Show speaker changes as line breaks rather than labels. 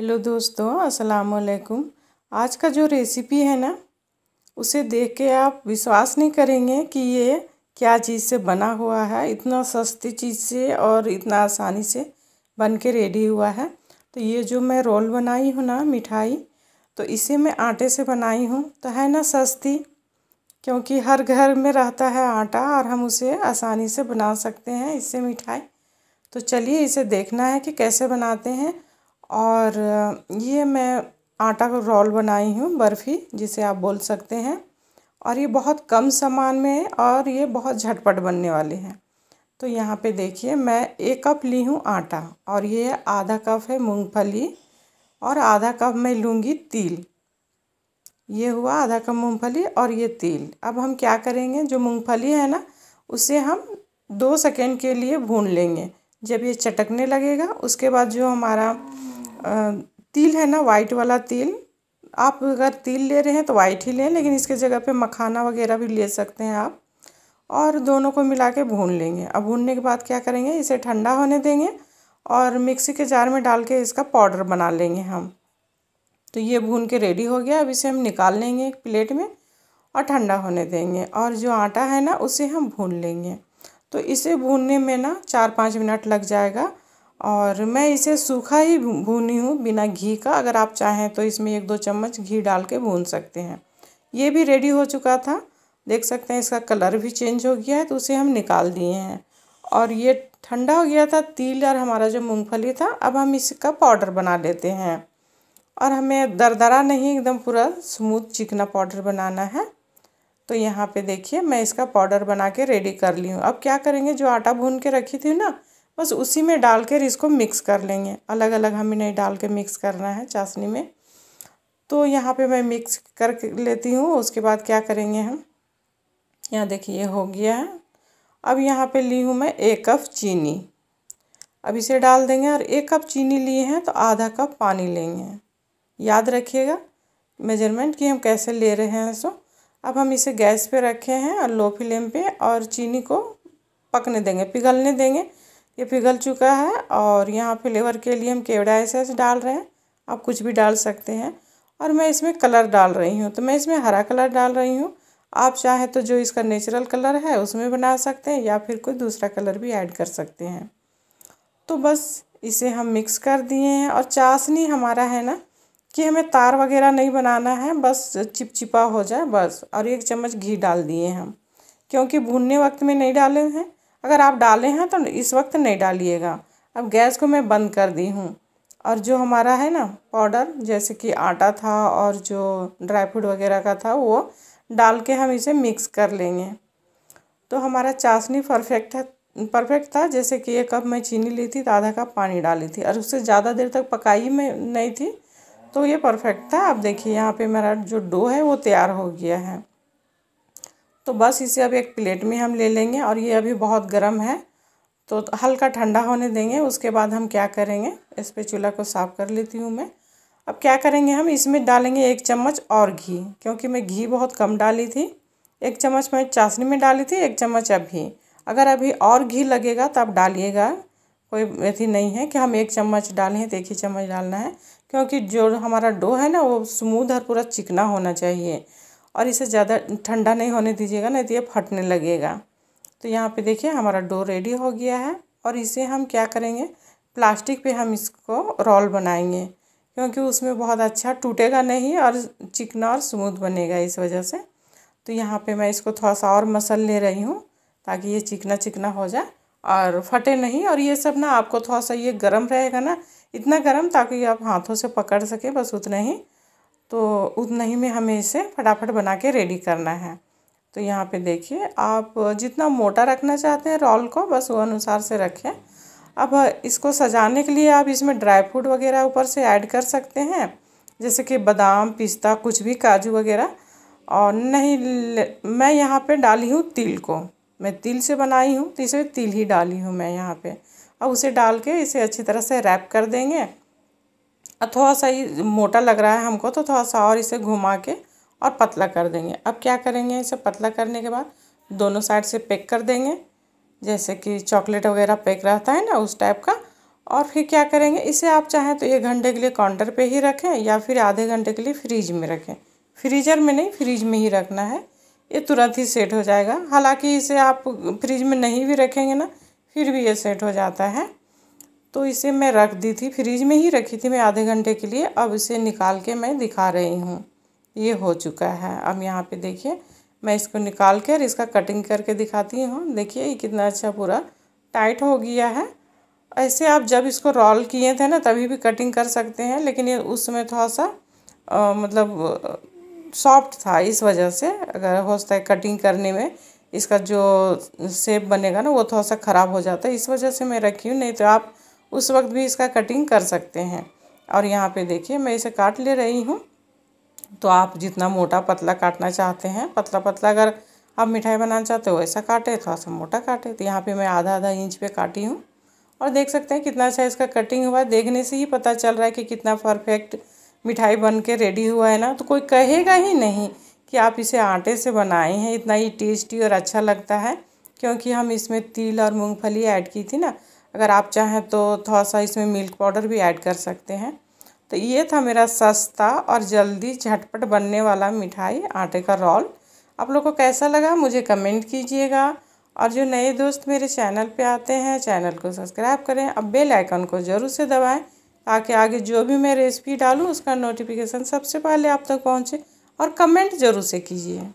hello दोस्तों अस्सलाम वालेकुम आज का जो रेसिपी है ना उसे देख के आप विश्वास नहीं करेंगे कि ये क्या चीज़ से बना हुआ है इतना सस्ती चीज़ से और इतना आसानी से बन के रेडी हुआ है तो ये जो मैं रोल बनाई हूँ ना मिठाई तो इसे मैं आटे से बनाई हूँ तो है ना सस्ती क्योंकि हर घर में रहता है आटा और हम उसे आसानी से बना सकते हैं इससे मिठाई तो चलिए इसे देखना है कि कैसे बनाते हैं और ये मैं आटा का रोल बनाई हूँ बर्फ़ी जिसे आप बोल सकते हैं और ये बहुत कम सामान में है और ये बहुत झटपट बनने वाले हैं तो यहाँ पे देखिए मैं एक कप ली हूँ आटा और ये आधा कप है मूंगफली और आधा कप मैं लूँगी तिल ये हुआ आधा कप मूंगफली और ये तिल अब हम क्या करेंगे जो मूंगफली है ना उसे हम दो सेकेंड के लिए भून लेंगे जब ये चटकने लगेगा उसके बाद जो हमारा तिल है ना वाइट वाला तिल आप अगर तिल ले रहे हैं तो वाइट ही लें लेकिन इसके जगह पे मखाना वगैरह भी ले सकते हैं आप और दोनों को मिला के भून लेंगे अब भूनने के बाद क्या करेंगे इसे ठंडा होने देंगे और मिक्सी के जार में डाल के इसका पाउडर बना लेंगे हम तो ये भून के रेडी हो गया अब इसे हम निकाल लेंगे एक प्लेट में और ठंडा होने देंगे और जो आटा है ना उसे हम भून लेंगे तो इसे भूनने में ना चार पाँच मिनट लग जाएगा और मैं इसे सूखा ही भूनी हूँ बिना घी का अगर आप चाहें तो इसमें एक दो चम्मच घी डाल के भून सकते हैं ये भी रेडी हो चुका था देख सकते हैं इसका कलर भी चेंज हो गया है तो उसे हम निकाल दिए हैं और ये ठंडा हो गया था तिल और हमारा जो मूंगफली था अब हम इसका पाउडर बना लेते हैं और हमें दरदरा नहीं एकदम पूरा स्मूथ चिकना पाउडर बनाना है तो यहाँ पे देखिए मैं इसका पाउडर बना के रेडी कर ली हूँ अब क्या करेंगे जो आटा भून के रखी थी ना बस उसी में डाल कर इसको मिक्स कर लेंगे अलग अलग हमें नहीं डाल के मिक्स करना है चाशनी में तो यहाँ पे मैं मिक्स कर लेती हूँ उसके बाद क्या करेंगे हम यहाँ देखिए हो गया है अब यहाँ पे ली हूँ मैं एक कप चीनी अब इसे डाल देंगे और एक कप चीनी लिए हैं तो आधा कप पानी लेंगे याद रखिएगा मेजरमेंट कि हम कैसे ले रहे हैं सो अब हम इसे गैस पे रखे हैं और लो फ्लेम पे और चीनी को पकने देंगे पिघलने देंगे ये पिघल चुका है और यहाँ फ्लेवर के लिए हम केवड़ा ऐसे डाल रहे हैं आप कुछ भी डाल सकते हैं और मैं इसमें कलर डाल रही हूँ तो मैं इसमें हरा कलर डाल रही हूँ आप चाहें तो जो इसका नेचुरल कलर है उसमें बना सकते हैं या फिर कोई दूसरा कलर भी ऐड कर सकते हैं तो बस इसे हम मिक्स कर दिए हैं और चाशनी हमारा है ना कि हमें तार वगैरह नहीं बनाना है बस चिपचिपा हो जाए बस और एक चम्मच घी डाल दिए हम क्योंकि भूनने वक्त में नहीं डाले हैं अगर आप डाले हैं तो इस वक्त नहीं डालिएगा अब गैस को मैं बंद कर दी हूँ और जो हमारा है ना पाउडर जैसे कि आटा था और जो ड्राई फ्रूट वगैरह का था वो डाल के हम इसे मिक्स कर लेंगे तो हमारा चाशनी परफेक्ट है परफेक्ट था जैसे कि एक कप मैं चीनी ली थी तो आधा कप पानी डाली थी और उससे ज़्यादा देर तक पकाई में नहीं थी तो ये परफेक्ट था अब देखिए यहाँ पे मेरा जो डो है वो तैयार हो गया है तो बस इसे अब एक प्लेट में हम ले लेंगे और ये अभी बहुत गर्म है तो हल्का ठंडा होने देंगे उसके बाद हम क्या करेंगे इस पर चूल्हा को साफ़ कर लेती हूँ मैं अब क्या करेंगे हम इसमें डालेंगे एक चम्मच और घी क्योंकि मैं घी बहुत कम डाली थी एक चम्मच मैं चाशनी में डाली थी एक चम्मच अभी अगर अभी और घी लगेगा तो आप डालिएगा कोई ऐसी नहीं है कि हम एक चम्मच डालें तो एक ही चम्मच डालना है क्योंकि जो हमारा डो है ना वो स्मूथ और पूरा चिकना होना चाहिए और इसे ज़्यादा ठंडा नहीं होने दीजिएगा नहीं तो ये फटने लगेगा तो यहाँ पे देखिए हमारा डो रेडी हो गया है और इसे हम क्या करेंगे प्लास्टिक पे हम इसको रोल बनाएंगे क्योंकि उसमें बहुत अच्छा टूटेगा नहीं और चिकना और स्मूथ बनेगा इस वजह से तो यहाँ पे मैं इसको थोड़ा सा और मसल ले रही हूँ ताकि ये चिकना चिकना हो जाए और फटे नहीं और ये सब ना आपको थोड़ा सा ये गर्म रहेगा ना इतना गर्म ताकि आप हाथों से पकड़ सकें बस उतना ही तो उतना ही में हमें इसे फटाफट बना के रेडी करना है तो यहाँ पे देखिए आप जितना मोटा रखना चाहते हैं रोल को बस वो अनुसार से रखें अब इसको सजाने के लिए आप इसमें ड्राई फ्रूट वगैरह ऊपर से ऐड कर सकते हैं जैसे कि बादाम पिस्ता कुछ भी काजू वगैरह और नहीं मैं यहाँ पे डाली हूँ तिल को मैं तिल से बनाई हूँ तो इसे तिल ही डाली हूँ मैं यहाँ पे अब उसे डाल के इसे अच्छी तरह से रैप कर देंगे अब थोड़ा सा ये मोटा लग रहा है हमको तो थोड़ा सा और इसे घुमा के और पतला कर देंगे अब क्या करेंगे इसे पतला करने के बाद दोनों साइड से पैक कर देंगे जैसे कि चॉकलेट वगैरह पैक रहता है ना उस टाइप का और फिर क्या करेंगे इसे आप चाहें तो एक घंटे के लिए काउंटर पे ही रखें या फिर आधे घंटे के लिए फ्रीज में रखें फ्रीजर में नहीं फ्रीज में ही रखना है ये तुरंत ही सेट हो जाएगा हालांकि इसे आप फ्रीज में नहीं भी रखेंगे ना फिर भी ये सेट हो जाता है तो इसे मैं रख दी थी फ्रीज में ही रखी थी मैं आधे घंटे के लिए अब इसे निकाल के मैं दिखा रही हूँ ये हो चुका है अब यहाँ पे देखिए मैं इसको निकाल के और इसका कटिंग करके दिखाती हूँ देखिए ये कितना अच्छा पूरा टाइट हो गया है ऐसे आप जब इसको रोल किए थे ना तभी भी कटिंग कर सकते हैं लेकिन ये उस समय थोड़ा सा आ, मतलब सॉफ्ट था इस वजह से अगर हो सकता है कटिंग करने में इसका जो सेप बनेगा ना वो थोड़ा सा ख़राब हो जाता है इस वजह से मैं रखी हूँ नहीं तो आप उस वक्त भी इसका कटिंग कर सकते हैं और यहाँ पे देखिए मैं इसे काट ले रही हूँ तो आप जितना मोटा पतला काटना चाहते हैं पतला पतला अगर आप मिठाई बनाना चाहते हो वैसा काटे थोड़ा सा मोटा काटे तो यहाँ पे मैं आधा आधा इंच पे काटी हूँ और देख सकते हैं कितना अच्छा इसका कटिंग हुआ है देखने से ही पता चल रहा है कि कितना परफेक्ट मिठाई बन के रेडी हुआ है ना तो कोई कहेगा ही नहीं कि आप इसे आटे से बनाए हैं इतना ही टेस्टी और अच्छा लगता है क्योंकि हम इसमें तिल और मूँगफली ऐड की थी ना अगर आप चाहें तो थोड़ा सा इसमें मिल्क पाउडर भी ऐड कर सकते हैं तो ये था मेरा सस्ता और जल्दी झटपट बनने वाला मिठाई आटे का रोल आप लोग को कैसा लगा मुझे कमेंट कीजिएगा और जो नए दोस्त मेरे चैनल पे आते हैं चैनल को सब्सक्राइब करें अब बेल आइकन को ज़रूर से दबाएं ताकि आगे जो भी मैं रेसिपी डालूँ उसका नोटिफिकेशन सबसे पहले आप तक पहुँचे और कमेंट ज़रूर से कीजिए